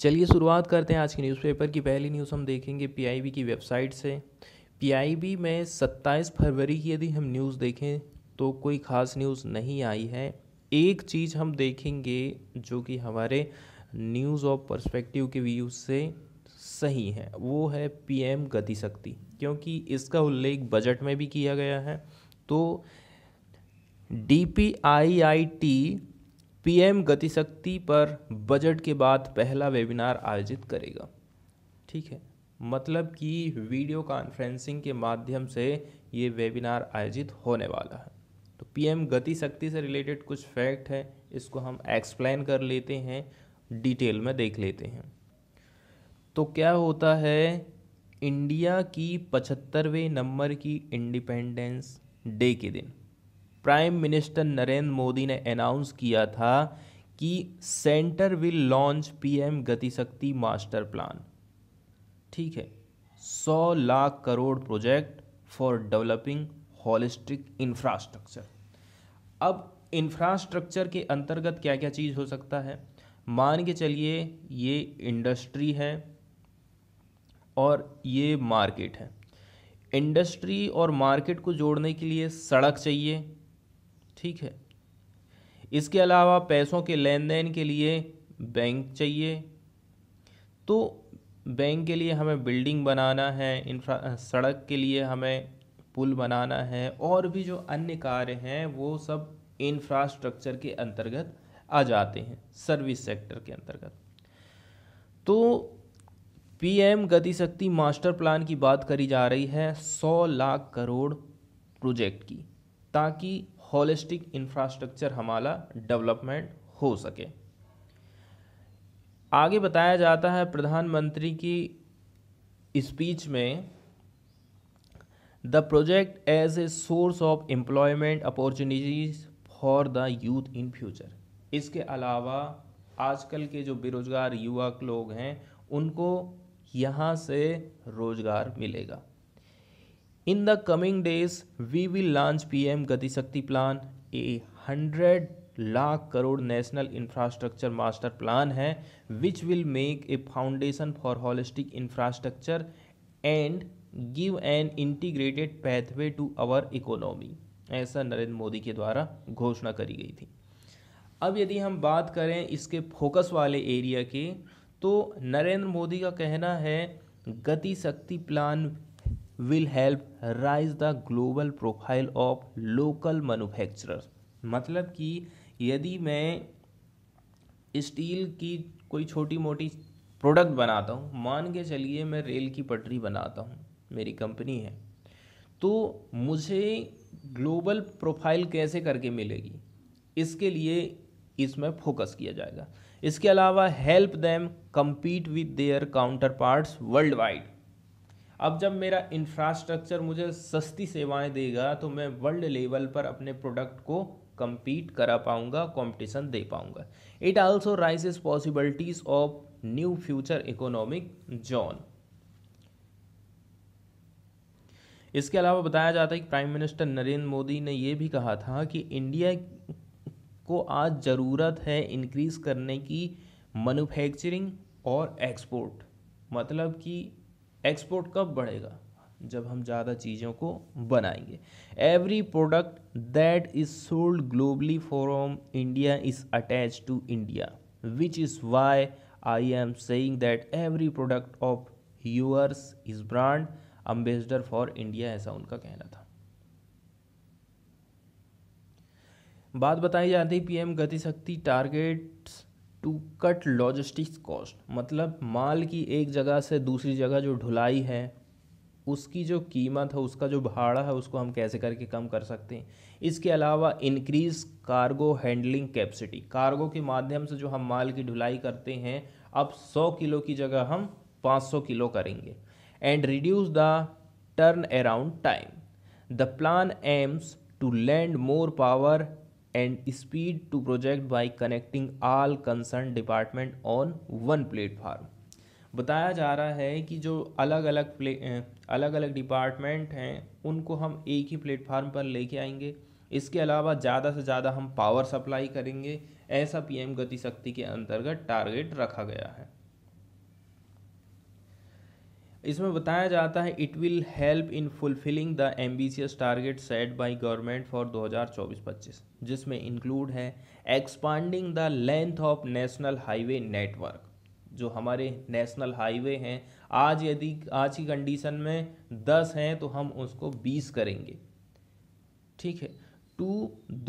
चलिए शुरुआत करते हैं आज के न्यूज़पेपर की पहली न्यूज़ हम देखेंगे पीआईबी की वेबसाइट से पीआईबी में 27 फरवरी की यदि हम न्यूज़ देखें तो कोई ख़ास न्यूज़ नहीं आई है एक चीज़ हम देखेंगे जो कि हमारे न्यूज़ ऑफ पर्सपेक्टिव के व्यू से सही है वो है पीएम गति शक्ति क्योंकि इसका उल्लेख बजट में भी किया गया है तो D P I I T PM Gatishakti पर बजट के बाद पहला वेबिनार आयोजित करेगा ठीक है मतलब कि वीडियो कॉन्फ्रेंसिंग के माध्यम से ये वेबिनार आयोजित होने वाला है तो पीएम गतिशक्ति से रिलेटेड कुछ फैक्ट है इसको हम एक्सप्लेन कर लेते हैं डिटेल में देख लेते हैं तो क्या होता है इंडिया की पचहत्तरवें नंबर की इंडिपेंडेंस डे के दिन प्राइम मिनिस्टर नरेंद्र मोदी ने अनाउंस किया था कि centre will launch PM Gatishakti master plan ठीक है सौ lakh crore project for developing holistic infrastructure अब इंफ्रास्ट्रक्चर के अंतर्गत क्या क्या चीज़ हो सकता है मान के चलिए ये इंडस्ट्री है और ये मार्केट है इंडस्ट्री और मार्केट को जोड़ने के लिए सड़क चाहिए ठीक है इसके अलावा पैसों के लेन देन के लिए बैंक चाहिए तो बैंक के लिए हमें बिल्डिंग बनाना है इंफ्रा सड़क के लिए हमें पुल बनाना है और भी जो अन्य कार्य हैं वो सब इंफ्रास्ट्रक्चर के अंतर्गत आ जाते हैं सर्विस सेक्टर के अंतर्गत तो पीएम गति शक्ति मास्टर प्लान की बात करी जा रही है सौ लाख करोड़ प्रोजेक्ट की ताकि होलिस्टिक इंफ्रास्ट्रक्चर हमारा डेवलपमेंट हो सके आगे बताया जाता है प्रधानमंत्री की स्पीच में the project as a source of employment opportunities for the youth in future इसके अलावा आजकल के जो बेरोज़गार युवक लोग हैं उनको यहाँ से रोज़गार मिलेगा in the coming days we will launch P M Gatishakti plan a hundred lakh crore national infrastructure master plan है which will make a foundation for holistic infrastructure and give an integrated pathway to our economy ऐसा नरेंद्र मोदी के द्वारा घोषणा करी गई थी अब यदि हम बात करें इसके फोकस वाले एरिया के तो नरेंद्र मोदी का कहना है Gati Shakti plan will help raise the global profile of local manufacture मतलब कि यदि मैं स्टील की कोई छोटी मोटी प्रोडक्ट बनाता हूँ मान के चलिए मैं रेल की पटरी बनाता हूँ मेरी कंपनी है तो मुझे ग्लोबल प्रोफाइल कैसे करके मिलेगी इसके लिए इसमें फोकस किया जाएगा इसके अलावा help them compete with their counterparts worldwide अब जब मेरा इंफ्रास्ट्रक्चर मुझे सस्ती सेवाएं देगा तो मैं वर्ल्ड लेवल पर अपने प्रोडक्ट को कम्पीट करा पाऊँगा कॉम्पिटिशन दे पाऊँगा it also raises possibilities of new future economic zone इसके अलावा बताया जाता है कि प्राइम मिनिस्टर नरेंद्र मोदी ने यह भी कहा था कि इंडिया को आज ज़रूरत है इंक्रीज करने की मैन्युफैक्चरिंग और एक्सपोर्ट मतलब कि एक्सपोर्ट कब बढ़ेगा जब हम ज़्यादा चीज़ों को बनाएंगे every product that is sold globally from India is attach to India which is why I am saying that every product of yours is brand ambassador for India ऐसा उनका कहना था बात बताई जाती PM M Gatishakti targets to cut logistics cost मतलब माल की एक जगह से दूसरी जगह जो ढुलाई है उसकी जो कीमत है उसका जो भाड़ा है उसको हम कैसे करके कम कर सकते हैं इसके अलावा increase cargo handling capacity cargo के माध्यम से जो हम माल की ढुलाई करते हैं अब 100 किलो की जगह हम 500 किलो करेंगे and reduce the turnaround time the plan aims to lend more power and speed to project by connecting all concerned department on one platform बताया जा रहा है कि जो अलग अलग प्ले अलग अलग डिपार्टमेंट हैं उनको हम एक ही प्लेटफार्म पर लेके आएंगे इसके अलावा ज़्यादा से ज़्यादा हम पावर सप्लाई करेंगे ऐसा पीएम गति शक्ति के अंतर्गत टारगेट रखा गया है इसमें बताया जाता है it will help in fulfilling the ambitious target set by government for 2024-25 जिसमें इंक्लूड है expanding the length of national highway network जो हमारे नेशनल हाईवे हैं आज यदि आज की कंडीशन में 10 हैं तो हम उसको 20 करेंगे ठीक है टू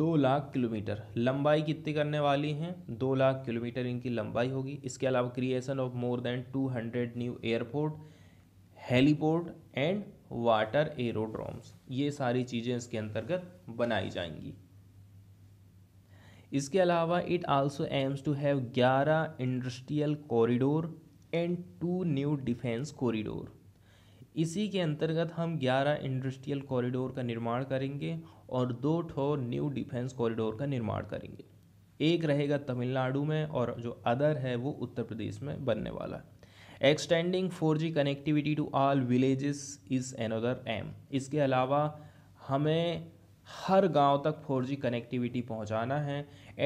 दो लाख किलोमीटर लंबाई कितनी करने वाली हैं दो लाख किलोमीटर इनकी लंबाई होगी इसके अलावा creation of more than two hundred new airport heliport and water aerodromes ये सारी चीज़ें इसके अंतर्गत बनाई जाएंगी इसके अलावा it also aims to have ग्यारह industrial corridor and two new defence corridor इसी के अंतर्गत हम 11 इंडस्ट्रियल कॉरिडोर का निर्माण करेंगे और दो ठो न्यू डिफेंस कॉरिडोर का निर्माण करेंगे एक रहेगा तमिलनाडु में और जो अदर है वो उत्तर प्रदेश में बनने वाला है extending four G connectivity to all villages is another aim इसके अलावा हमें हर गांव तक फोर जी कनेक्टिविटी पहुंचाना है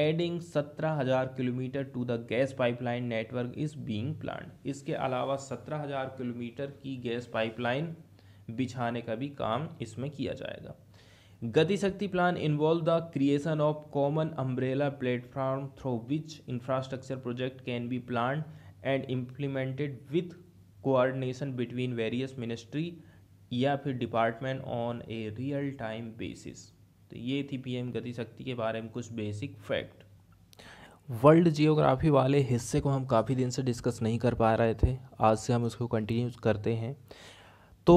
एडिंग सत्रह हजार kilometre to the gas pipeline network is being plan इसके अलावा सत्रह हजार किलोमीटर की गैस पाइपलाइन बिछाने का भी काम इसमें किया जाएगा Gatishakti plan involve the creation of common umbrella platform through which infrastructure project can be plan and implemented with coordination between various ministry या फिर department on a real time basis तो ये थी पी गति शक्ति के बारे में कुछ बेसिक फैक्ट वर्ल्ड जियोग्राफी वाले हिस्से को हम काफ़ी दिन से डिस्कस नहीं कर पा रहे थे आज से हम उसको कंटिन्यू करते हैं तो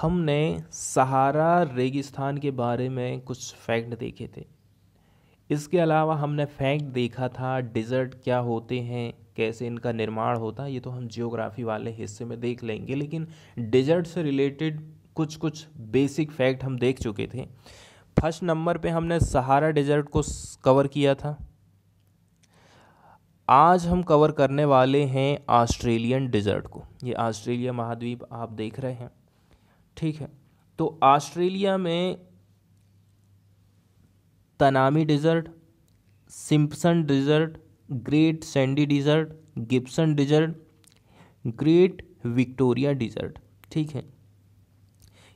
हमने सहारा रेगिस्तान के बारे में कुछ फैक्ट देखे थे इसके अलावा हमने फैक्ट देखा था डिज़र्ट क्या होते हैं कैसे इनका निर्माण होता है ये तो हम जियोग्राफी वाले हिस्से में देख लेंगे लेकिन डिजर्ट से रिलेटेड कुछ कुछ बेसिक फैक्ट हम देख चुके थे फर्स्ट नंबर पे हमने सहारा डिज़र्ट को कवर किया था आज हम कवर करने वाले हैं ऑस्ट्रेलियन डिजर्ट को ये ऑस्ट्रेलिया महाद्वीप आप देख रहे हैं ठीक है तो ऑस्ट्रेलिया में Tanami Desert Simpson Desert Great Sandy Desert Gibson Desert Great Victoria Desert ठीक है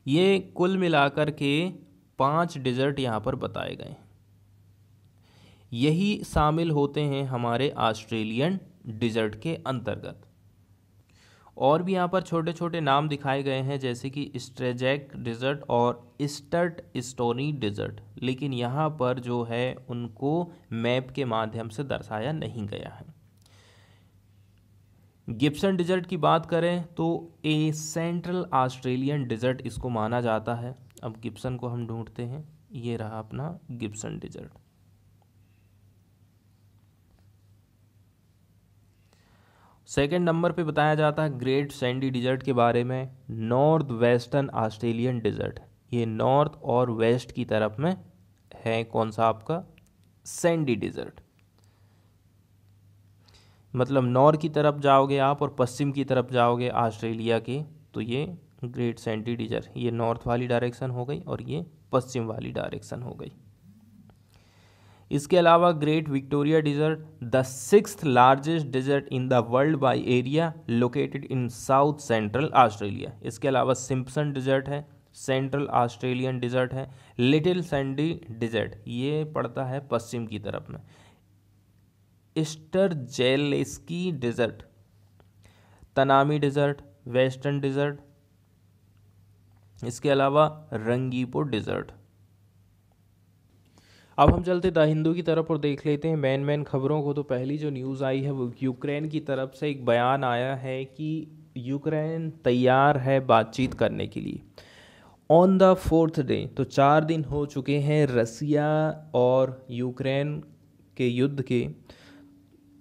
ये कुल मिलाकर के पांच डिज़र्ट यहाँ पर बताए गए हैं यही शामिल होते हैं हमारे ऑस्ट्रेलियन डिज़र्ट के अंतर्गत और भी यहाँ पर छोटे छोटे नाम दिखाए गए हैं जैसे कि स्ट्रेजैक डिज़र्ट और स्टर्ट स्टोनी डिज़र्ट लेकिन यहाँ पर जो है उनको मैप के माध्यम से दर्शाया नहीं गया है गिप्सन डिज़र्ट की बात करें तो ए सेंट्रल ऑस्ट्रेलियन डिज़र्ट इसको माना जाता है अब गिप्सन को हम ढूंढते हैं ये रहा अपना गिप्सन डिज़र्ट सेकेंड नंबर पे बताया जाता है ग्रेट सैंडी डिजर्ट के बारे में नॉर्थ वेस्टर्न ऑस्ट्रेलियन डिजर्ट ये नॉर्थ और वेस्ट की तरफ में है कौन सा आपका सैंडी डिजर्ट मतलब नॉर्थ की तरफ जाओगे आप और पश्चिम की तरफ जाओगे ऑस्ट्रेलिया के तो ये ग्रेट सैंडी डिजर्ट ये नॉर्थ वाली डायरेक्शन हो गई और ये पश्चिम वाली डायरेक्शन हो गई इसके अलावा Great Victoria Desert the six largest desert in the world by area located in south central Australia इसके अलावा सिम्पसन डिजर्ट है सेंट्रल ऑस्ट्रेलियन डिजर्ट है लिटिल सैंडी डिजर्ट ये पड़ता है पश्चिम की तरफ में Strzelecki Desert Tanami Desert western desert इसके अलावा रंगीपो डिजर्ट अब हम चलते द हिंदू की तरफ और देख लेते हैं मेन मेन खबरों को तो पहली जो न्यूज़ आई है वो यूक्रेन की तरफ से एक बयान आया है कि यूक्रेन तैयार है बातचीत करने के लिए ऑन द फोर्थ डे तो चार दिन हो चुके हैं रसिया और यूक्रेन के युद्ध के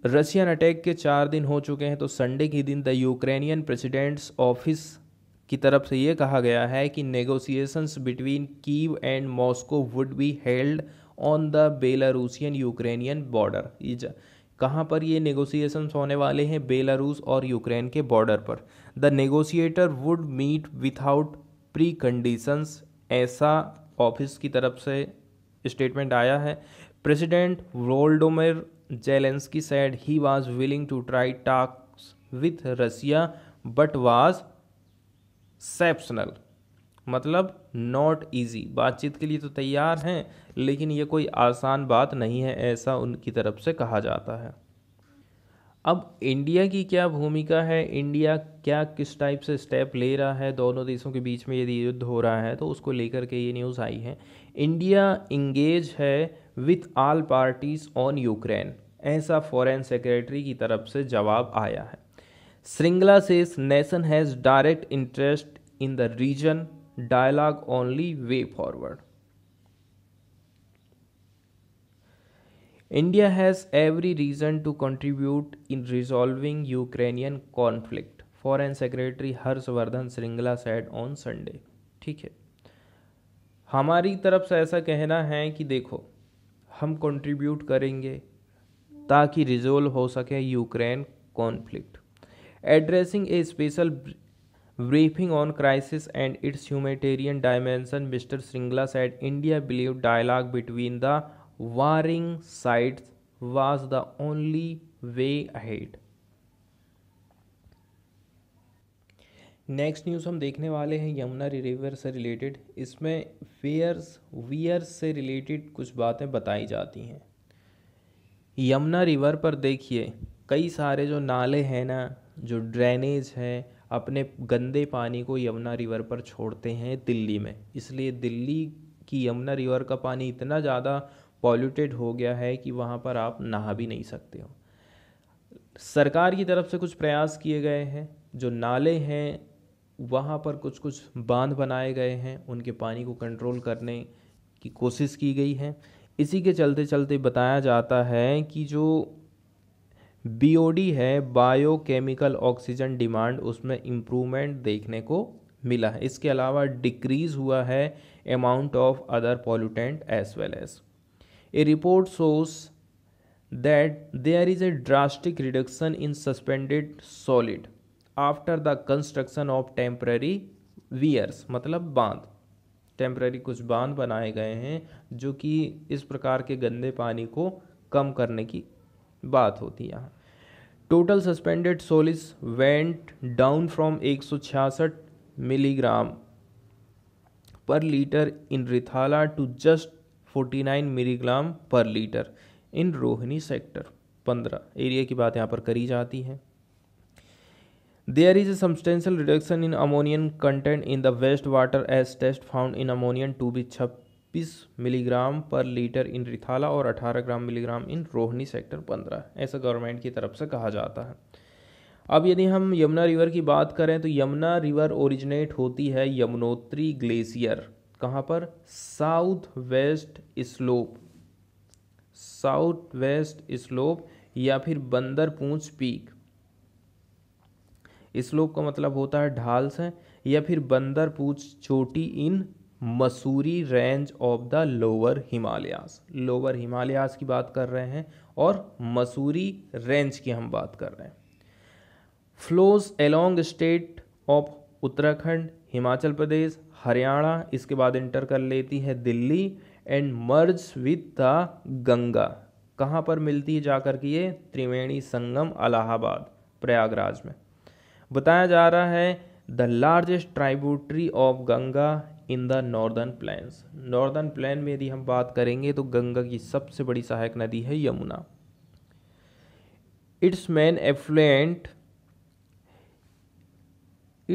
रशियन अटैक के चार दिन हो चुके हैं तो संडे के दिन द यूक्रेनियन प्रेसिडेंट्स ऑफिस की तरफ से ये कहा गया है कि negotiations between Kyiv and Moscow would be held on the Belarusian Ukrainian border ये कहाँ पर ये नेगोशिएशंस होने वाले हैं बेलारूस और यूक्रेन के बॉर्डर पर the negotiator would meet without preconditions ऐसा ऑफिस की तरफ से स्टेटमेंट आया है president Volodymyr Zelensky said he was willing to try talks with Russia but was sceptical मतलब नॉट ईजी बातचीत के लिए तो तैयार हैं लेकिन ये कोई आसान बात नहीं है ऐसा उनकी तरफ से कहा जाता है अब इंडिया की क्या भूमिका है इंडिया क्या किस टाइप से स्टेप ले रहा है दोनों देशों के बीच में यदि युद्ध हो रहा है तो उसको लेकर के ये न्यूज़ आई है इंडिया इंगेज है with all parties on Ukraine ऐसा फॉरेन सेक्रेटरी की तरफ से जवाब आया है Shringla says nation has direct interest in the region dialogue only way forward India has every reason to contribute in resolving Ukrainian conflict foreign secretary Harshvardhan Shringla said on Sunday ठीक है हमारी तरफ से ऐसा कहना है कि देखो हम कंट्रीब्यूट करेंगे ताकि रिजोल्व हो सके Ukraine conflict addressing a special briefing on crisis and its humanitarian dimension mister Shringla said India believe dialogue between the warring side was the only way ahead next news हम देखने वाले हैं यमुना रिवर से related इसमें फेयर्स weirs से related कुछ बातें बताई जाती हैं यमुना रिवर पर देखिए कई सारे जो नाले हैं ना जो ड्रेनेज है अपने गंदे पानी को यमुना रिवर पर छोड़ते हैं दिल्ली में इसलिए दिल्ली की यमुना रिवर का पानी इतना ज़्यादा पॉल्यूटेड हो गया है कि वहाँ पर आप नहा भी नहीं सकते हो सरकार की तरफ से कुछ प्रयास किए गए हैं जो नाले हैं वहाँ पर कुछ कुछ बांध बनाए गए हैं उनके पानी को कंट्रोल करने की कोशिश की गई है इसी के चलते चलते बताया जाता है कि जो बीओडी है बायोकेमिकल ऑक्सीजन डिमांड उसमें इम्प्रूवमेंट देखने को मिला है इसके अलावा डिक्रीज हुआ है amount of other pollutant as well as a report shows that there is a drastic reduction in suspended solid after the construction of temporary weirs मतलब बांध टेम्प्रेरी कुछ बांध बनाए गए हैं जो कि इस प्रकार के गंदे पानी को कम करने की बात होती है यहाँ total suspended solids went down from 166 milligram per litre in Rithala to just 49 milligram per litre in Rohini sector 15 area की बात यहाँ पर करी जाती है there is a substantial reduction in ammonia content in the waste water as test found in ammonia to be छप बीस milligram per litre in Rithala और अठारह gram milligram in Rohini sector पंद्रह ऐसा गवर्नमेंट की तरफ से कहा जाता है अब यदि हम यमुना रिवर की बात करें तो यमुना रिवर ओरिजिनेट होती है यमुनोत्री ग्लेशियर कहाँ पर south west slope south west slope या फिर बंदर पूंछ पीक स्लोप का मतलब होता है ढाल से या फिर बंदर पूछ चोटी in Mussoorie range of the lower Himalayas lower Himalayas की बात कर रहे हैं और मसूरी रेंज की हम बात कर रहे हैं flows along state of Uttarakhand Himachal Pradesh Haryana इसके बाद इंटर कर लेती है Delhi and merge with the Ganga कहाँ पर मिलती है जाकर के ये त्रिवेणी संगम अलाहाबाद प्रयागराज में बताया जा रहा है the largest tributary of Ganga in the northern plains northern plain में यदि हम बात करेंगे तो गंगा की सबसे बड़ी सहायक नदी है Yamuna its main affluent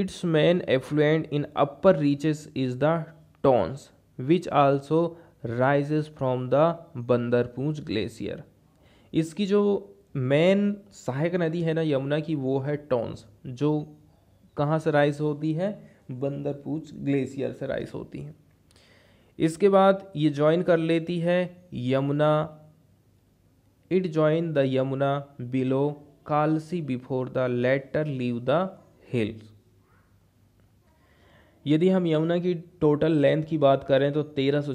its main affluent in upper reaches is the Tons which also rises from the Bandarpunch glacier इसकी जो मेन सहायक नदी है ना यमुना की वो है टॉन्स जो कहाँ से राइज होती है बंदरपूच ग्लेशियर से राइस होती हैं इसके बाद ये ज्वाइन कर लेती है Yamuna it join the Yamuna below Kalsi before the latter leave the hills यदि हम यमुना की टोटल लेंथ की बात करें तो तेरह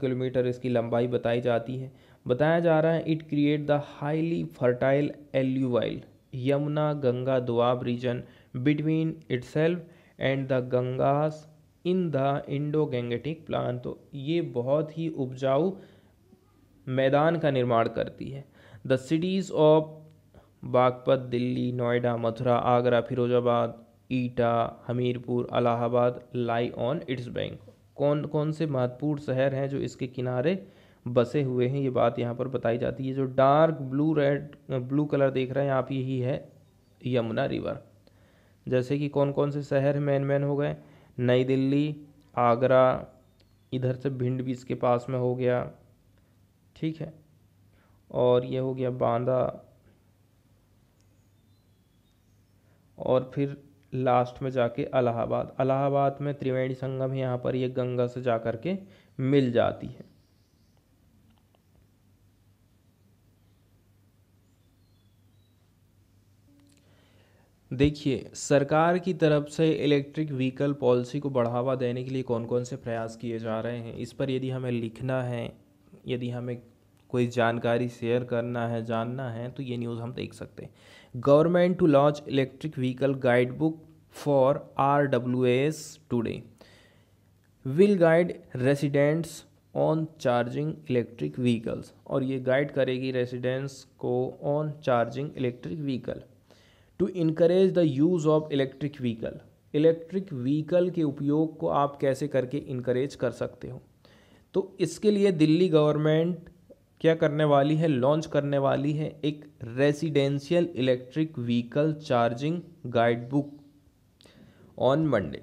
किलोमीटर इसकी लंबाई बताई जाती है बताया जा रहा है it create the highly fertile alluvial Yamuna Ganga Doab region between itself and the Ganges in the Indo Gangetic plain तो ये बहुत ही उपजाऊ मैदान का निर्माण करती है the cities of Baghpat Delhi Noida Mathura Agra Firozabad Etah Hamirpur Allahabad lie on its bank कौन कौन से महत्वपूर्ण शहर हैं जो इसके किनारे बसे हुए हैं ये बात यहाँ पर बताई जाती है जो dark blue red blue colour देख रहे हैं आप यही है यमुना रिवर जैसे कि कौन कौन से शहर मेन मेन हो गए नई दिल्ली आगरा इधर से भिंड भी इसके पास में हो गया ठीक है और ये हो गया बांदा और फिर लास्ट में जाके अलाहाबाद अलाहाबाद में त्रिवेणी संगम यहाँ पर ये गंगा से जा कर के मिल जाती है देखिए सरकार की तरफ से इलेक्ट्रिक व्हीकल पॉलिसी को बढ़ावा देने के लिए कौन कौन से प्रयास किए जा रहे हैं इस पर यदि हमें लिखना है यदि हमें कोई जानकारी शेयर करना है जानना है तो ये न्यूज़ हम देख सकते हैं government to launch electric vehicle guidebook for R W S today will guide residents on charging electric vehicles और ये गाइड करेगी रेसिडेंट्स को on charging electric vehicle to increase the use of electric vehicle electric vehicle के उपयोग को आप कैसे करके इनक्रेज कर सकते हो तो इसके लिए दिल्ली गवर्नमेंट क्या करने वाली है लॉन्च करने वाली है एक residential electric vehicle charging guidebook on Monday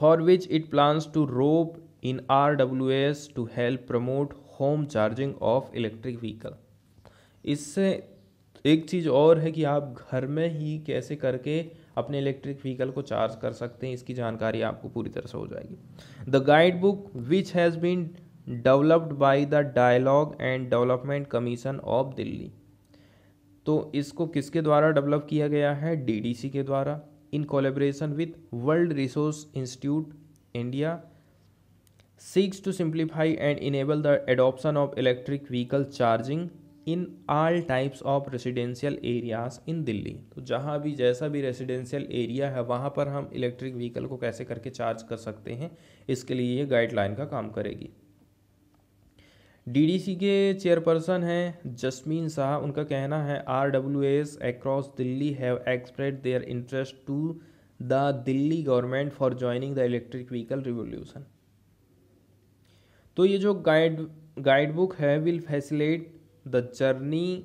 for which it plans to rope in R W S to help promote home charging of electric vehicle इससे एक चीज़ और है कि आप घर में ही कैसे करके अपने इलेक्ट्रिक व्हीकल को चार्ज कर सकते हैं इसकी जानकारी आपको पूरी तरह से हो जाएगी the guidebook which has been developed by the dialogue and development commission of Delhi तो इसको किसके द्वारा डेवलप किया गया है डी के द्वारा in collaboration with World Resource Institute India six to simplify and enable the adoption of electric vehicle charging in all types of residential areas in Delhi तो जहाँ भी जैसा भी रेजिडेंशियल एरिया है वहाँ पर हम इलेक्ट्रिक व्हीकल को कैसे करके चार्ज कर सकते हैं इसके लिए ये गाइडलाइन का काम करेगी डीडीसी के चेयरपर्सन हैं जसमीन शाह उनका कहना है R W S across Delhi have expressed their interest to the Delhi government for joining the electric vehicle revolution तो ये जो गाइड गाइड बुक है will facilitate the journey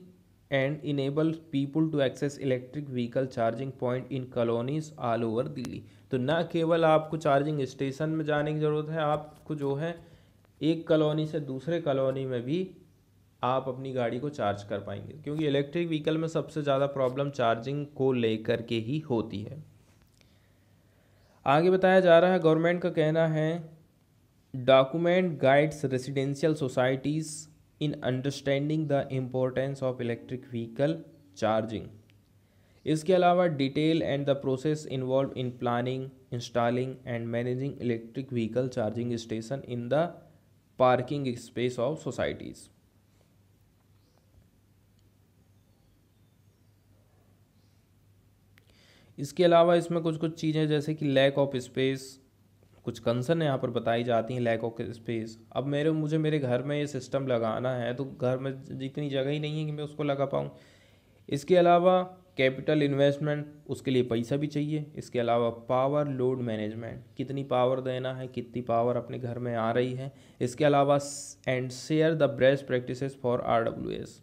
and enable people to access electric vehicle charging point in colonies all over Delhi तो न केवल आपको charging station में जाने की ज़रूरत है आपको जो है एक कॉलोनी से दूसरे कॉलोनी में भी आप अपनी गाड़ी को चार्ज कर पाएंगे क्योंकि इलेक्ट्रिक व्हीकल में सबसे ज़्यादा प्रॉब्लम चार्जिंग को लेकर के ही होती है आगे बताया जा रहा है गवर्नमेंट का कहना है document guides residential societies in understanding the importance of electric vehicle charging इसके अलावा detail and the process involve in planning installing and managing electric vehicle charging station in the parking space of societies इसके अलावा इसमें कुछ कुछ चीज़ें जैसे कि लैक ऑफ स्पेस कुछ कंसर्न यहाँ पर बताई जाती हैं लैक ऑफ स्पेस अब मेरे मुझे मेरे घर में ये सिस्टम लगाना है तो घर में जितनी जगह ही नहीं है कि मैं उसको लगा पाऊँ इसके अलावा कैपिटल इन्वेस्टमेंट उसके लिए पैसा भी चाहिए इसके अलावा पावर लोड मैनेजमेंट कितनी पावर देना है कितनी पावर अपने घर में आ रही है इसके अलावा and share the best practices for R W S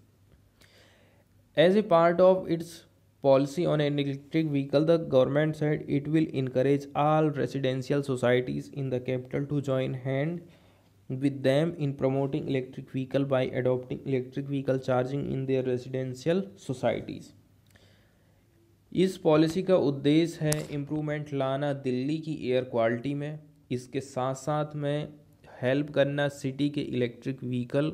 as a part of its policy on an electric vehicle the government side it will encourage all residential societies in the capital to join hand with them in promoting electric vehicle by adopting electric vehicle charging in their residential societies इस policy का उद्देश्य है improvement लाना दिल्ली की air quality में इसके साथ साथ में हेल्प करना सिटी के इलेक्ट्रिक व्हीकल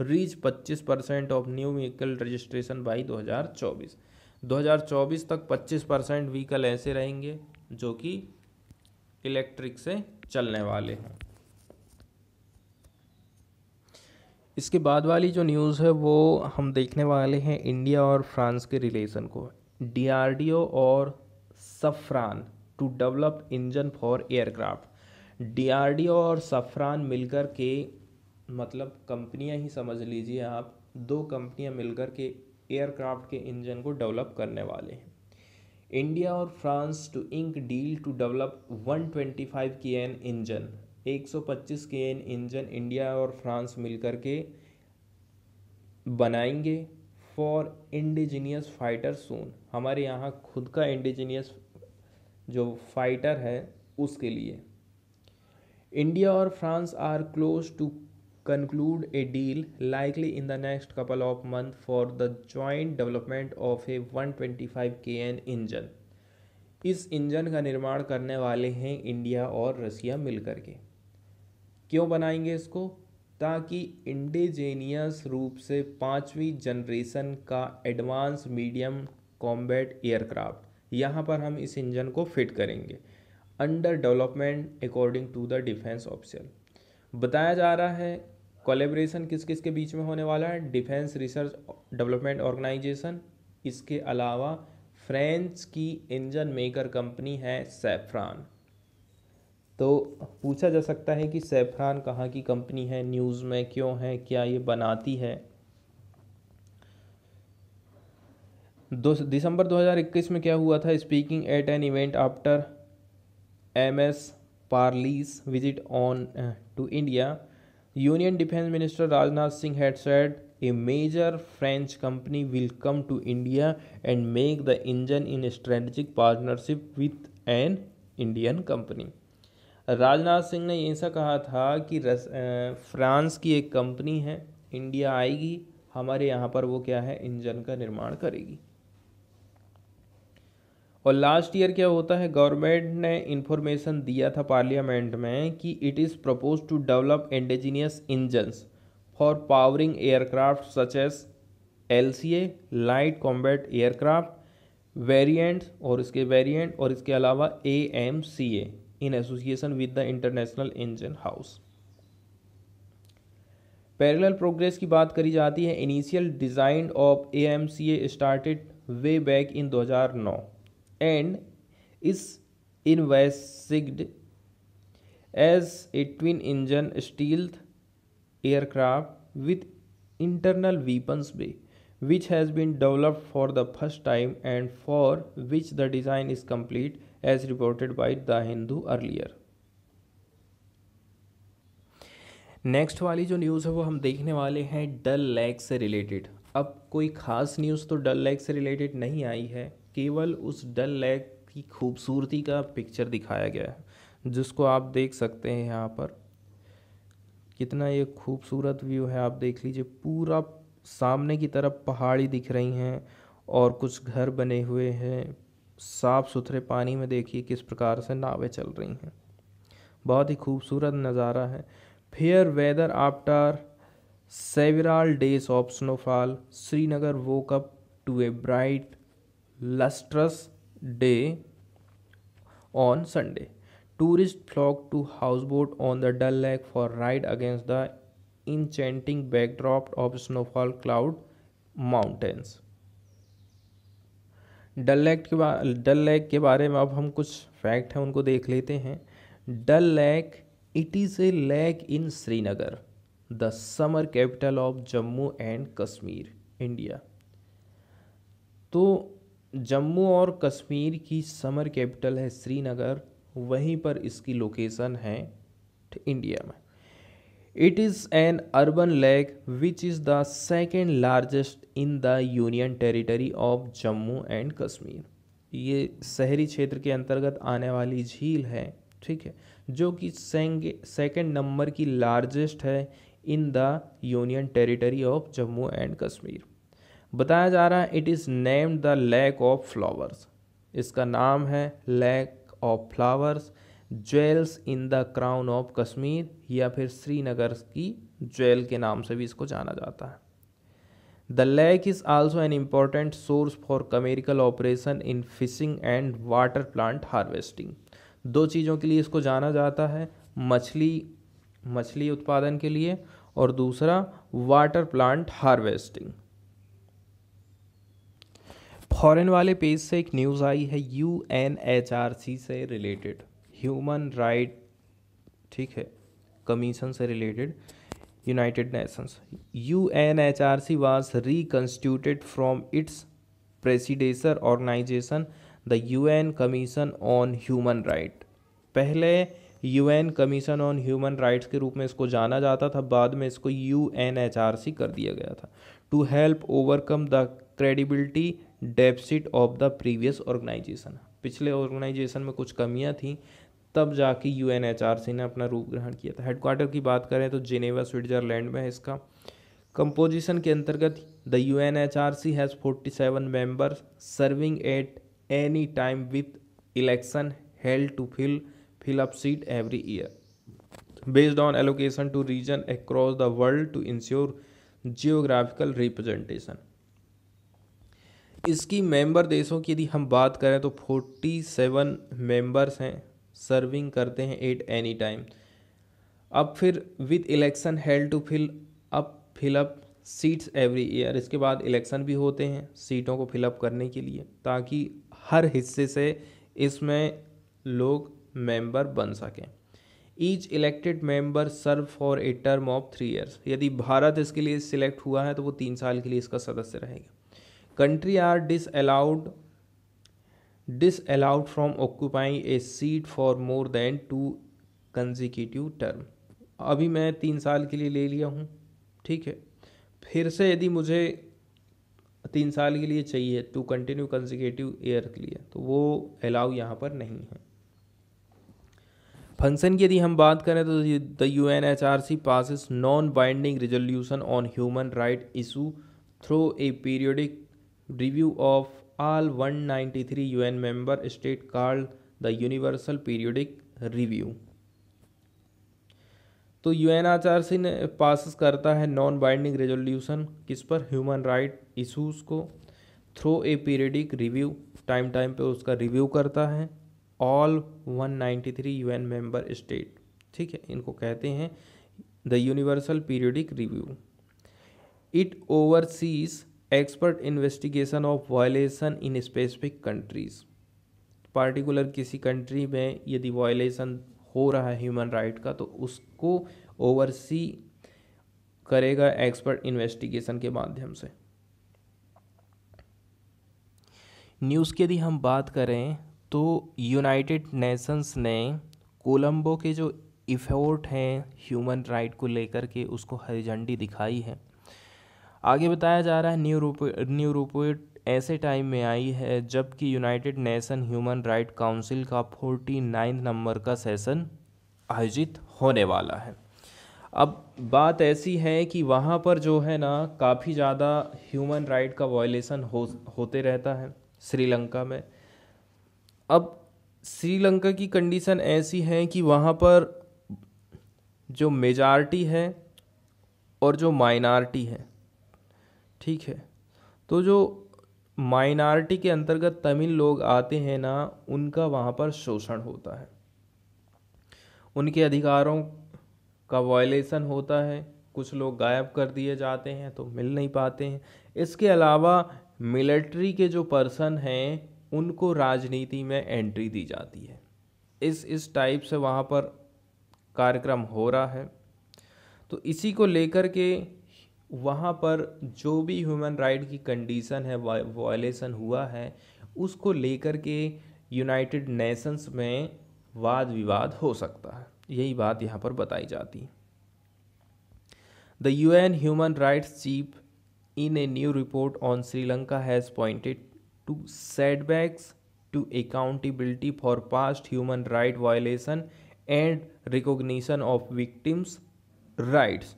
रीच पच्चीस percent of new vehicle registration by दो हज़ार चौबीस 2024 तक 25 परसेंट व्हीकल ऐसे रहेंगे जो कि इलेक्ट्रिक से चलने वाले हैं इसके बाद वाली जो न्यूज़ है वो हम देखने वाले हैं इंडिया और फ्रांस के रिलेशन को डी और Safran to develop engine for aircraft D और सफ़रान मिलकर के मतलब कंपनियां ही समझ लीजिए आप दो कंपनियां मिलकर के एयरक्राफ्ट के इंजन को डेवलप करने वाले हैं इंडिया और France to ink deal to develop 125 K N engine 125 K N engine India और फ्रांस मिलकर के बनाएंगे फॉर इंडिजीनियस फाइटर सोन हमारे यहाँ खुद का इंडिजीनियस जो फाइटर है उसके लिए इंडिया और France are close to conclude a deal likely in the next couple of months for the joint development of a 125 kN engine इस इंजन का निर्माण करने वाले हैं इंडिया और रसिया मिलकर के क्यों बनाएंगे इसको ताकि इंडिजेनियस रूप से पाँचवीं जनरेशन का एडवांस मीडियम कॉम्बैट एयरक्राफ्ट यहाँ पर हम इस इंजन को फिट करेंगे under development according to the defence option बताया जा रहा है कोलेब्रेशन किस किस के बीच में होने वाला है डिफेंस रिसर्च डेवलपमेंट ऑर्गेनाइजेशन इसके अलावा फ्रेंच की इंजन मेकर कंपनी है सैफ्रान तो पूछा जा सकता है कि सैफ्रान कहाँ की कंपनी है न्यूज़ में क्यों है क्या ये बनाती है दो दिसंबर 2021 में क्या हुआ था speaking at an event after M S Parly's visit on to India union defence minister Rajnath Singh had said a major French company will come to India and make the engine in strategic partnership with an Indian company Rajnath Singh ने ऐसा कहा था कि रस, France की एक company है India आएगी हमारे यहाँ पर वो क्या है इंजन का निर्माण करेगी और लास्ट ईयर क्या होता है गवर्नमेंट ने इन्फॉर्मेशन दिया था पार्लियामेंट में कि it is propose to develop indigenous engines for powering aircraft such S L C A light combat aircraft variant और इसके वेरियंट और इसके अलावा A M C A in association with the international engine house parallel progress की बात करी जाती है initial design of A M C A started way back in 2009 and this is envisaged as a twin engine stealth aircraft with internal weapons bay which has been developed for the first time and for which the design is complete as reported by the Hindu earlier next वाली जो news है वो हम देखने वाले हैं Dal lake से related अब कोई ख़ास न्यूज़ तो डल लेक से रिलेटेड नहीं आई है केवल उस डल लेक की खूबसूरती का पिक्चर दिखाया गया है जिसको आप देख सकते हैं यहाँ पर कितना ये खूबसूरत व्यू है आप देख लीजिए पूरा सामने की तरफ पहाड़ी दिख रही हैं और कुछ घर बने हुए हैं साफ़ सुथरे पानी में देखिए किस प्रकार से नावें चल रही हैं बहुत ही खूबसूरत नज़ारा है fair weather after several days of snowfall Srinagar woke up to a bright lustrous day on Sunday. Tourists flock to houseboat on the Dal Lake for ride against the enchanting backdrop of snowfall cloud mountains. Dal lake के बा डल lake के बारे में अब हम कुछ fact हैं उनको देख लेते हैं Dal lake it is a lake in Srinagar the summer capital of Jammu and Kashmir India तो जम्मू और कश्मीर की समर कैपिटल है श्रीनगर वहीं पर इसकी लोकेशन है इंडिया में it is an urban lake which is the second largest in the union territory of Jammu and Kashmir ये शहरी क्षेत्र के अंतर्गत आने वाली झील है ठीक है जो कि सेकेंड नंबर की लार्जेस्ट है in the union territory of Jammu and Kashmir बताया जा रहा है it is named the lake of flowers इसका नाम है lake of flowers jewels in the crown of Kashmir या फिर श्रीनगर की ज्वेल के नाम से भी इसको जाना जाता है the lake is also an important source for commercial operation in fishing and water plant harvesting दो चीज़ों के लिए इसको जाना जाता है मछली मछली उत्पादन के लिए और दूसरा वाटर प्लांट हार्वेस्टिंग फॉरेन वाले पेज से एक न्यूज़ आई है U N H R C से रिलेटेड ह्यूमन राइट ठीक है कमीशन से related United Nations U N H R C was reconstituted from its predecessor organisation the U N commission on human right पहले U N commission on human rights के रूप में इसको जाना जाता था बाद में इसको U N H R C कर दिया गया था to help overcome the credibility deficit of the previous organisation पिछले ऑर्गेनाइजेशन में कुछ कमियां थीं तब जाके यू ने अपना रूप ग्रहण किया था हेडक्वार्टर की बात करें तो जिनेवा स्विट्जरलैंड में है इसका कंपोजिशन के अंतर्गत the U N H R C has forty seven member serving at any time with election held to fill fill up seat every year based on allocation to region across the world to ensure geographical representation इसकी member देशों की यदि हम बात करें तो forty seven members हैं serving करते हैं एट एनी टाइम अब फिर with election held to fill up fill up seats every year इसके बाद इलेक्शन भी होते हैं सीटों को फिलअप करने के लिए ताकि हर हिस्से से इसमें लोग मेंबर बन सकें each elected member serve for a term of three years यदि भारत इसके लिए सिलेक्ट हुआ है तो वो तीन साल के लिए इसका सदस्य रहेगा disallowed disallowed from occupying a seat for more than two consecutive term अभी मैं तीन साल के लिए ले लिया हूँ ठीक है फिर से यदि मुझे तीन साल के लिए चाहिए टू कंटिन्यू कंजिक्यूटिव ईयर के लिए तो वो अलाउ यहाँ पर नहीं है फंक्शन की यदि हम बात करें तो the U N H R C passes non binding resolution on human right issue through a periodic review of all 193 UN member state called the universal periodic review तो यू एन ने pass करता है non binding resolution किस पर human right issues को through a periodic review time time पे उसका review करता है ऑल 193 यूएन मेंबर स्टेट ठीक है इनको कहते हैं the universal periodic review it oversees expert investigation of violation in specific countries particular किसी कंट्री में यदि वायलेशन हो रहा है ह्यूमन राइट का तो उसको ओवरसी करेगा एक्सपर्ट इन्वेस्टिगेशन के माध्यम से न्यूज़ की यदि हम बात करें तो यूनाइटेड नेशंस ने कोलंबो के जो इफोर्ट हैं ह्यूमन राइट को लेकर के उसको हरी झंडी दिखाई है आगे बताया जा रहा है न्यू रूप न्यू रूपोट ऐसे टाइम में आई है जबकि United Nation human right council का फोर्टी नाइन्थ नंबर का सेशन आयोजित होने वाला है अब बात ऐसी है कि वहाँ पर जो है ना काफ़ी ज़्यादा ह्यूमन राइट का वायलेशन हो होते रहता है श्रीलंका में अब श्रीलंका की कंडीशन ऐसी है कि वहाँ पर जो मेजॉरिटी है और जो माइनॉरिटी है ठीक है तो जो माइनॉरिटी के अंतर्गत तमिल लोग आते हैं ना उनका वहाँ पर शोषण होता है उनके अधिकारों का वायलेशन होता है कुछ लोग गायब कर दिए जाते हैं तो मिल नहीं पाते हैं इसके अलावा मिलिट्री के जो पर्सन हैं उनको राजनीति में एंट्री दी जाती है इस इस टाइप से वहाँ पर कार्यक्रम हो रहा है तो इसी को लेकर के वहाँ पर जो भी ह्यूमन राइट की कंडीशन है वायलेशन हुआ है उसको लेकर के यूनाइटेड नेशंस में वाद विवाद हो सकता है यही बात यहाँ पर बताई जाती है the U an human rights chief in a new report on Sri Lanka has pointed to setbacks to accountability for past human right violation and recognition of victims rights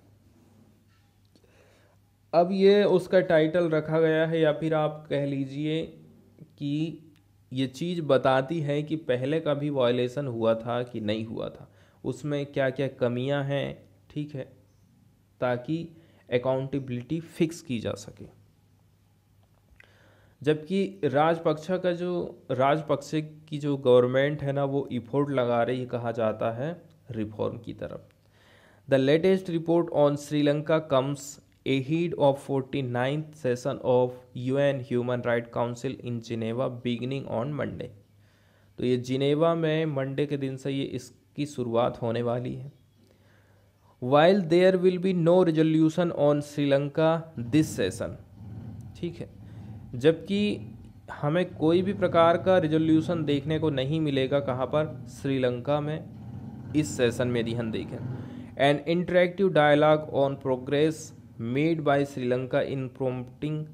अब ये उसका टाइटल रखा गया है या फिर आप कह लीजिए कि ये चीज़ बताती है कि पहले का भी वायलेशन हुआ था कि नहीं हुआ था उसमें क्या क्या कमियां हैं ठीक है ताकि अकाउंटेबिलिटी फिक्स की जा सके जबकि राजपक्षा का जो राजपक्षे की जो गवर्नमेंट है ना वो इफोर्ट लगा रही कहा जाता है रिफॉर्म की तरफ the latest report on Sri Lanka comes of forty of 49th session of an human right council in Geneva beginning on Monday तो ये जिनेवा में मंडे के दिन से ये इसकी शुरुआत होने वाली है while there will be no resolution on Sri Lanka this session ठीक है जबकि हमें कोई भी प्रकार का रेजोल्यूशन देखने को नहीं मिलेगा कहाँ पर श्रीलंका में इस सेशन में यदि हम देखें N interactive dialogue on progress made by Sri Lanka in promoting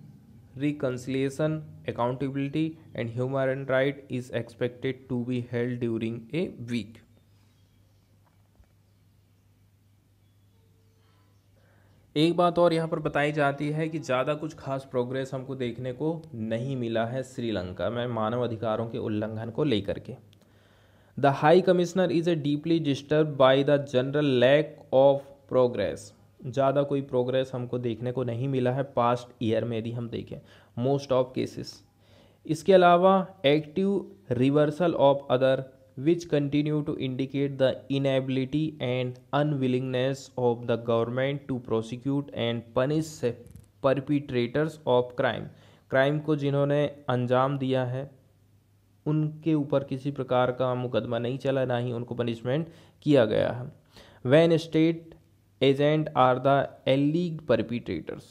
promoting accountability and human right is expected to be held during a week एक बात और यहाँ पर बताई जाती है कि ज़्यादा कुछ खास प्रोग्रेस हमको देखने को नहीं मिला है श्रीलंका में मानव अधिकारों के उल्लंघन को लेकर के the high commissioner is a deeply disturb by the general lack of progress ज़्यादा कोई प्रोग्रेस हमको देखने को नहीं मिला है पास्ट ईयर में यदि हम देखें मोस्ट ऑफ केसेस इसके अलावा active reversal of other which continue to indicate the inability and unwillingness of the government to prosecute and punish perpetrators of crime crime को जिन्होंने अंजाम दिया है उनके ऊपर किसी प्रकार का मुकदमा नहीं चला ना ही उनको पनिशमेंट किया गया है when state agent are the एलिग परपीटेटर्स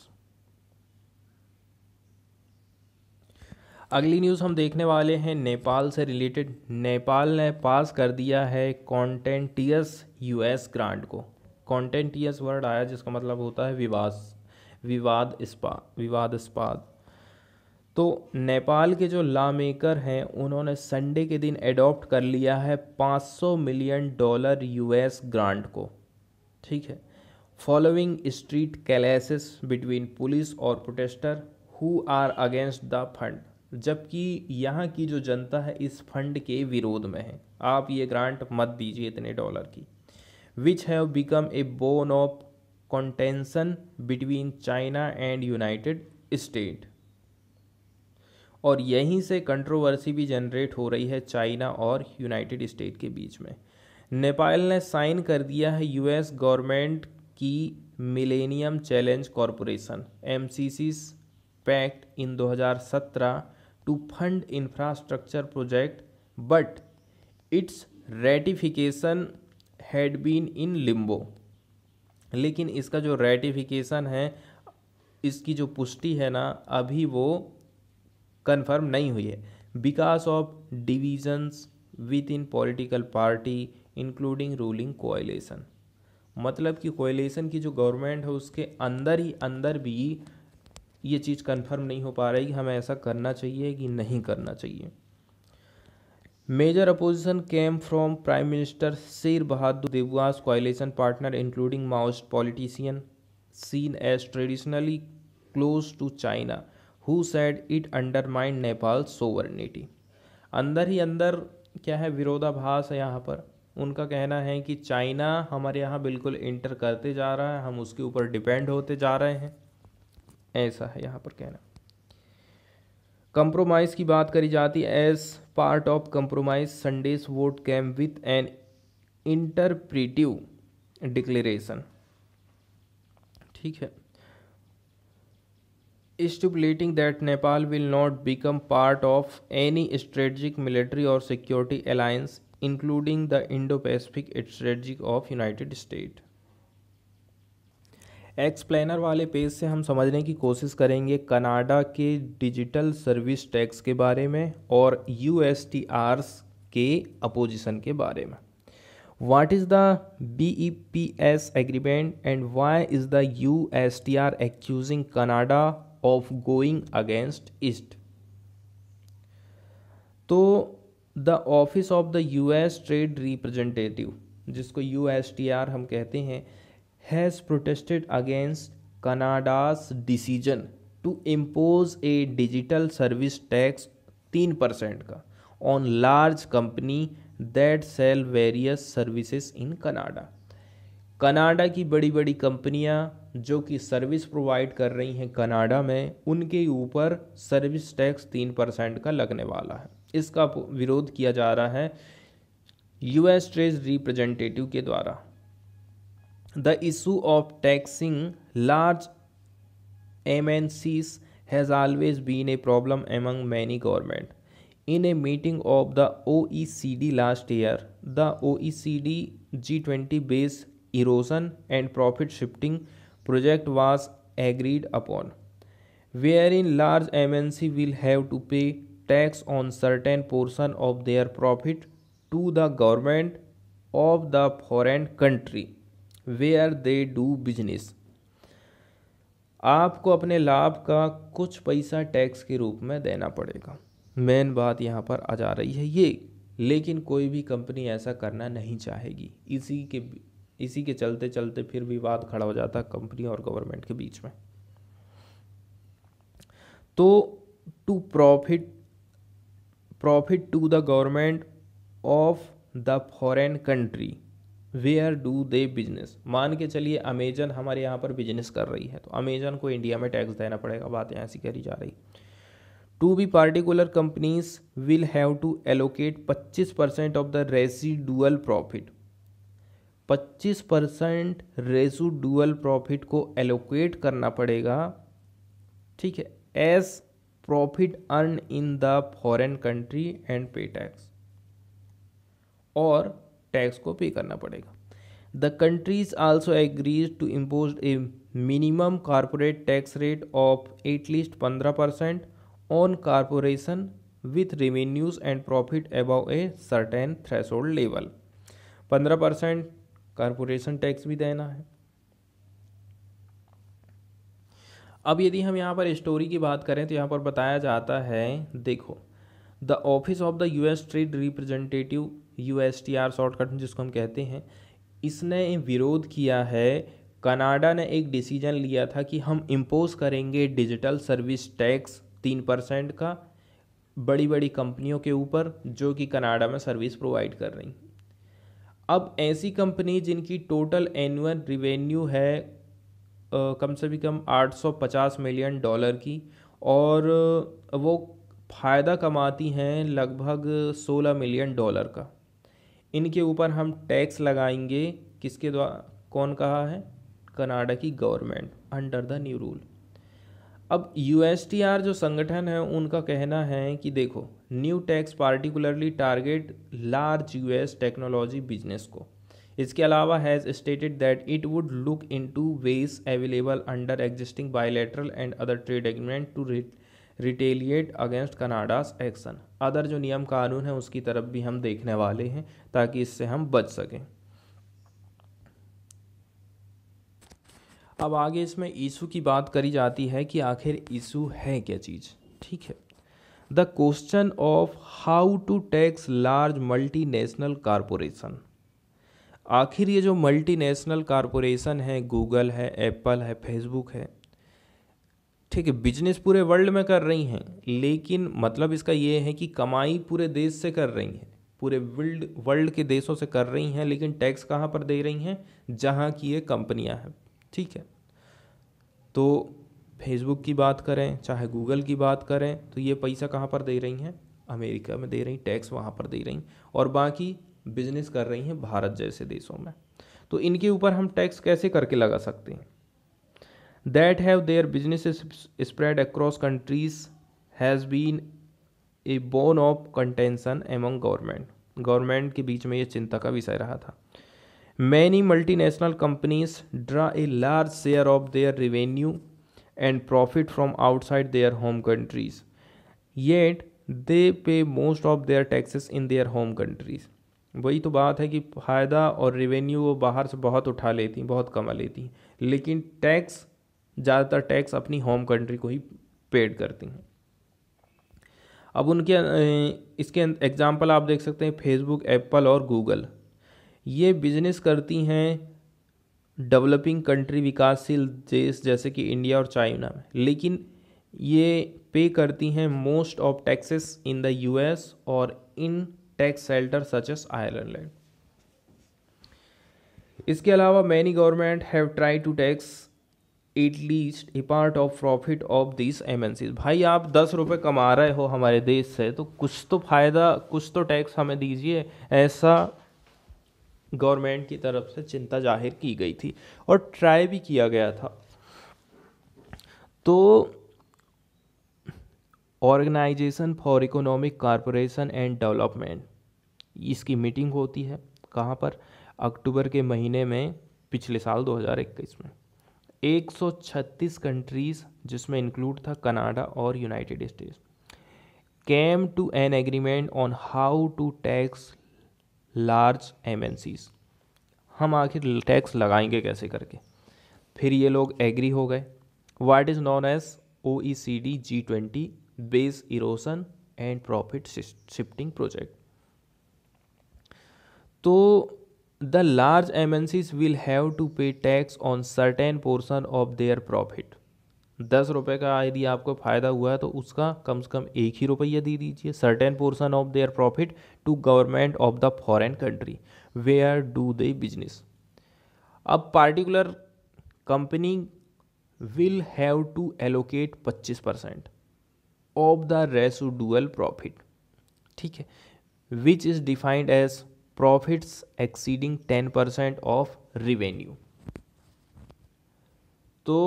अगली न्यूज़ हम देखने वाले हैं नेपाल से रिलेटेड नेपाल ने पास कर दिया है कॉन्टेंटियस यूएस ग्रांट को कॉन्टेंटियस वर्ड आया जिसका मतलब होता है विवाद विवाद इस्पा विवाद इस्पात तो नेपाल के जो ला मेकर हैं उन्होंने संडे के दिन एडॉप्ट कर लिया है 500 मिलियन डॉलर यूएस ग्रांट को ठीक है following street clashes between police और protester who are against the fund जबकि यहाँ की जो जनता है इस फंड के विरोध में है आप ये ग्रांट मत दीजिए इतने डॉलर की which have become a bone of contention between China and United State और यहीं से कंट्रोवर्सी भी जनरेट हो रही है चाइना और यूनाइटेड स्टेट के बीच में नेपाल ने साइन कर दिया है यूएस गवर्नमेंट कि Millennium Challenge Corporation M pact in 2017 to fund infrastructure project but its ratification had been in limbo लेकिन इसका जो रेटिफिकेशन है इसकी जो पुष्टि है ना अभी वो कंफर्म नहीं हुई है because of divisions within political party including ruling coalition मतलब कि कोयलेसन की जो गवर्नमेंट है उसके अंदर ही अंदर भी ये चीज़ कंफर्म नहीं हो पा रही हमें ऐसा करना चाहिए कि नहीं करना चाहिए major opposition came from prime minister Sher Bahadur Deuba coalition partner including Maoist politician seen as traditionally close to China who said it undermined Nepal sovereignty अंदर ही अंदर क्या है विरोधाभास है यहाँ पर उनका कहना है कि चाइना हमारे यहाँ बिल्कुल इंटर करते जा रहा है हम उसके ऊपर डिपेंड होते जा रहे हैं ऐसा है यहाँ पर कहना कंप्रोमाइज़ की बात करी जाती है as part of compromise Sunday's vote came with an interpretive declaration ठीक है stipulating that Nepal will not become part of any strategic military और security alliance including the Indo-Pacific strategic of United State explainer वाले page से हम समझने की कोशिश करेंगे कनाडा के डिजिटल सर्विस टैक्स के बारे में और यू के अपोजिशन के बारे में what is the B E P S agreement and why is the U S T R accusing Canada of going against east तो the office of the U S trade representative जिसको U S T R हम कहते हैं has protested against Canada's decision to impose a digital service tax तीन percent का on large company that sell various services in Canada Canada की बड़ी बड़ी कंपनियाँ जो कि सर्विस प्रोवाइड कर रही हैं कनाडा में उनके ऊपर सर्विस टैक्स तीन परसेंट का लगने वाला है इसका विरोध किया जा रहा है यूएस ट्रेड रिप्रेजेंटेटिव के द्वारा the issue of taxing large M N Cs has always been a problem among many government in a meeting of the O E C D last year the O E C D G twenty base erosion and profit shifting project was agreed upon where in large M N C will have to pay tax on certain portion of their profit to the government of the foreign country where are they do business आपको अपने लाभ का कुछ पैसा tax के रूप में देना पड़ेगा मेन बात यहाँ पर आ जा रही है ये लेकिन कोई भी कंपनी ऐसा करना नहीं चाहेगी इसी के इसी के चलते चलते फिर विवाद खड़ा हो जाता कंपनी और गवर्नमेंट के बीच में तो to profit profit to the government of the foreign country where do they business मान के चलिए अमेजन हमारे यहाँ पर बिजनेस कर रही है तो अमेजन को इंडिया में टैक्स देना पड़ेगा बात यहाँ से करी जा रही to be particular companies will have to allocate 25 percent of the residual profit 25 percent residual profit को एलोकेट करना पड़ेगा ठीक है as profit earn in the foreign country and pay tax और टैक्स को पे करना पड़ेगा the countries also agrees to impose a minimum corporate tax rate of at least पंद्रह percent on corporation with revenues and profit above a certain threshold level पंद्रह percent corporation tax भी देना है अब यदि हम यहाँ पर स्टोरी की बात करें तो यहाँ पर बताया जाता है देखो the office of the U S trade representative U S T R shortcut जिसको हम कहते हैं इसने विरोध किया है कनाडा ने एक डिसीजन लिया था कि हम इम्पोज करेंगे डिजिटल सर्विस टैक्स तीन परसेंट का बड़ी बड़ी कंपनियों के ऊपर जो कि कनाडा में सर्विस प्रोवाइड कर रही अब ऐसी कंपनी जिनकी टोटल एनुअल रिवेन्यू है कम से भी कम 850 मिलियन डॉलर की और वो फ़ायदा कमाती हैं लगभग 16 मिलियन डॉलर का इनके ऊपर हम टैक्स लगाएंगे किसके द्वारा कौन कहा है कनाडा की government under the new rule अब यू जो संगठन है उनका कहना है कि देखो new tax particularly target large US technology business को इसके अलावा has stated that it would look into ways available under existing bilateral and other trade agreement to retaliate against Canada's action other जो नियम कानून है उसकी तरफ भी हम देखने वाले हैं ताकि इससे हम बच सकें अब आगे इसमें ईशू की बात करी जाती है कि आखिर ईशू है क्या चीज़ ठीक है the question of how to tax large multinational corporation आखिर ये जो मल्टीनेशनल कॉरपोरेशन है गूगल है एप्पल है फेसबुक है ठीक है बिजनेस पूरे वर्ल्ड में कर रही हैं लेकिन मतलब इसका ये है कि कमाई पूरे देश से कर रही हैं पूरे वर्ल्ड वर्ल्ड के देशों से कर रही हैं लेकिन टैक्स कहाँ पर दे रही हैं जहाँ की ये कंपनियाँ हैं ठीक है तो फेसबुक की बात करें चाहे गूगल की बात करें तो ये पैसा कहाँ पर दे रही हैं अमेरिका में दे रही टैक्स वहाँ पर दे रही और बाकी बिजनेस कर रही हैं भारत जैसे देशों में तो इनके ऊपर हम टैक्स कैसे करके लगा सकते हैं that have their business spread across countries has been a bone of contention among government government के बीच में ये चिंता का विषय रहा था many multinational companies draw a large share of their revenue and profit from outside their home countries yet they pay most of their taxes in their home countries वही तो बात है कि फ़ायदा और रेवेन्यू वो बाहर से बहुत उठा लेती हैं बहुत कमा लेती हैं लेकिन टैक्स ज़्यादातर टैक्स अपनी होम कंट्री को ही पेड करती हैं अब उनके इसके एग्ज़ाम्पल आप देख सकते हैं फेसबुक एप्पल और गूगल ये बिजनेस करती हैं डेवलपिंग कंट्री विकासशील देश जैसे कि इंडिया और चाइना में लेकिन ये पे करती हैं most of taxes in the US और in tax shelter such as Ireland इसके अलावा many government have try to tax at least a part of profit of this M भाई आप दस रुपये कमा रहे हो हमारे देश से तो कुछ तो फ़ायदा कुछ तो टैक्स हमें दीजिए ऐसा गवर्नमेंट की तरफ से चिंता जाहिर की गई थी और ट्राई भी किया गया था तो organization for economic corporation and development इसकी मीटिंग होती है कहाँ पर अक्टूबर के महीने में पिछले साल 2021 में 136 कंट्रीज़ जिसमें इंक्लूड था कनाडा और United States came to an agreement on how to tax large M हम आखिर टैक्स लगाएंगे कैसे करके फिर ये लोग एग्री हो गए what is known as O E C D G twenty base erosion and profit shifting project तो M N Cs will have to pay tax on certain portion of their profit दस रुपये का यदि आपको फ़ायदा हुआ है तो उसका कम से कम एक ही रुपया दे दीजिए certain portion of their profit to government of the foreign country where are do they business अब particular company will have to allocate पच्चीस percent of the residual profit ठीक है which is defined as profits exceeding ten percent of revenue तो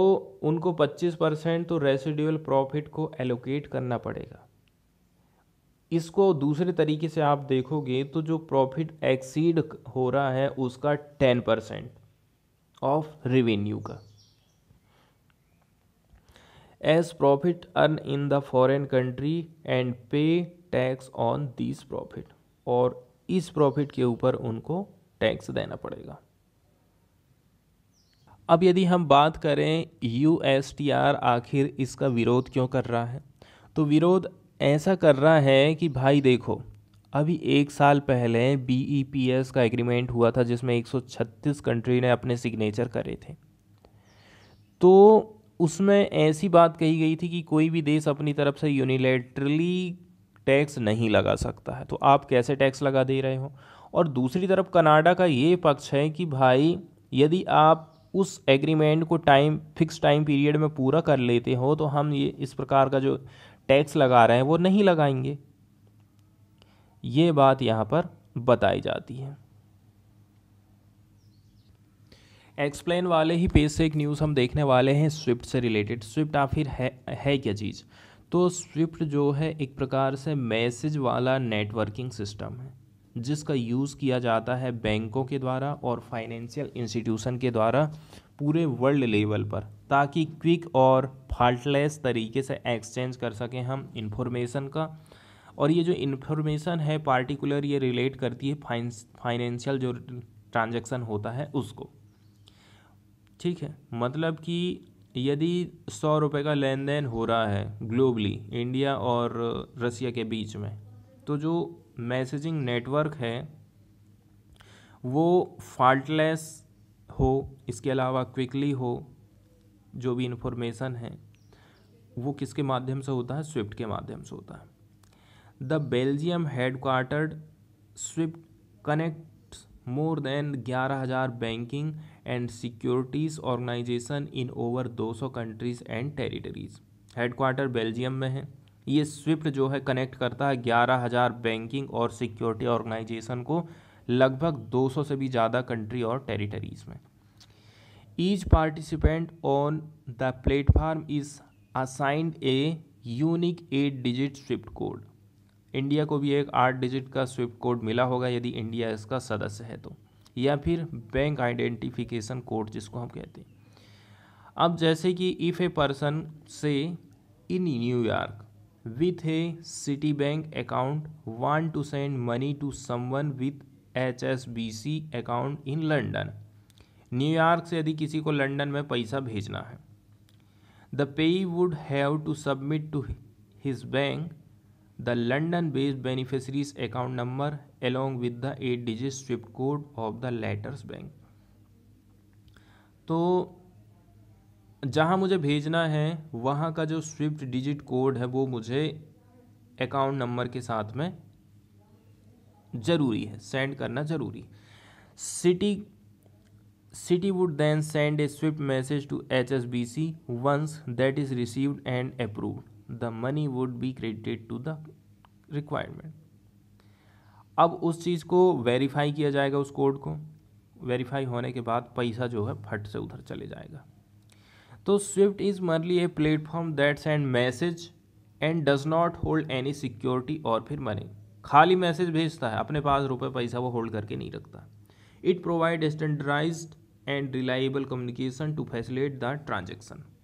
उनको पच्चीस percent तो residual profit को allocate करना पड़ेगा इसको दूसरे तरीके से आप देखोगे तो जो प्रॉफिट एक्सीड हो रहा है उसका टेन परसेंट ऑफ रिवेन्यू का as profit earn in the foreign country and pay tax on this profit और इस प्रॉफिट के ऊपर उनको टैक्स देना पड़ेगा अब यदि हम बात करें यू एस टी आर आखिर इसका विरोध क्यों कर रहा है तो विरोध ऐसा कर रहा है कि भाई देखो अभी एक साल पहले बी ई पी एस का एग्रीमेंट हुआ था जिसमें 136 कंट्री ने अपने सिग्नेचर करे थे तो उसमें ऐसी बात कही गई थी कि कोई भी देश अपनी तरफ से यूनिलेटरली टैक्स नहीं लगा सकता है तो आप कैसे टैक्स लगा दे रहे हो और दूसरी तरफ कनाडा का ये पक्ष है कि भाई यदि आप उस एग्रीमेंट को टाइम फिक्स टाइम पीरियड में पूरा कर लेते हो तो हम ये इस प्रकार का जो टैक्स लगा रहे हैं वो नहीं लगाएंगे ये बात यहाँ पर बताई जाती है एक्सप्लेन वाले ही पेज से एक न्यूज़ हम देखने वाले हैं स्विफ्ट से रिलेटेड स्विफ्ट आखिर है है क्या चीज़ तो स्विफ्ट जो है एक प्रकार से मैसेज वाला नेटवर्किंग सिस्टम है जिसका यूज़ किया जाता है बैंकों के द्वारा और फाइनेंशियल इंस्टीट्यूशन के द्वारा पूरे वर्ल्ड लेवल पर ताकि क्विक और फाल्टलेस तरीके से एक्सचेंज कर सकें हम इंफॉर्मेशन का और ये जो इन्फॉर्मेशन है पार्टिकुलर ये रिलेट करती है फाइनेंशियल जो ट्रांजेक्शन होता है उसको ठीक है मतलब कि यदि सौ रुपये का लेन देन हो रहा है ग्लोबली इंडिया और रसिया के बीच में तो जो मैसेजिंग नेटवर्क है वो फॉल्टलेस हो इसके अलावा क्विकली हो जो भी इन्फॉर्मेशन है वो किसके माध्यम से होता है स्विफ्ट के माध्यम से होता है the Belgium headquartered SWIFT connect more than ग्यारह हज़ार banking and securities organization in over 200 countries and territories headquarter Belgium में है ये स्विफ्ट जो है कनेक्ट करता है ग्यारह हज़ार बैंकिंग और सिक्योरिटी ऑर्गेनाइजेशन को लगभग 200 से भी ज़्यादा कंट्री और टेरिटरीज़ में each participant on the platform is assigned a unique eight digit SWIFT code India को भी एक आठ डिजिट का स्विफ्ट कोड मिला होगा यदि इंडिया इसका सदस्य है तो या फिर बैंक आइडेंटिफिकेशन कोड जिसको हम कहते हैं अब जैसे कि इफ़ ए पर्सन से in New York with A city bank account one two send money to someone with H S B C account in London New York से यदि किसी को लंडन में पैसा भेजना है the pay would have to submit to his bank the London based beneficiary's account number along with the eight digit SWIFT code of the letters bank तो जहाँ मुझे भेजना है वहाँ का जो स्विफ्ट डिजिट कोड है वो मुझे अकाउंट नंबर के साथ में जरूरी है सेंड करना जरूरी Citi Citi would then send a SWIFT message to H S B C once that is received and approved the money would be credited to the requirement अब उस चीज़ को वेरीफाई किया जाएगा उस कोड को वेरीफाई होने के बाद पैसा जो है फट से उधर चले जाएगा तो SWIFT is merely a platform that send message and does not hold any security और फिर मनी खाली मैसेज भेजता है अपने पास रुपए पैसा वो होल्ड करके नहीं रखता it provide standardized and reliable communication to facilitate the transaction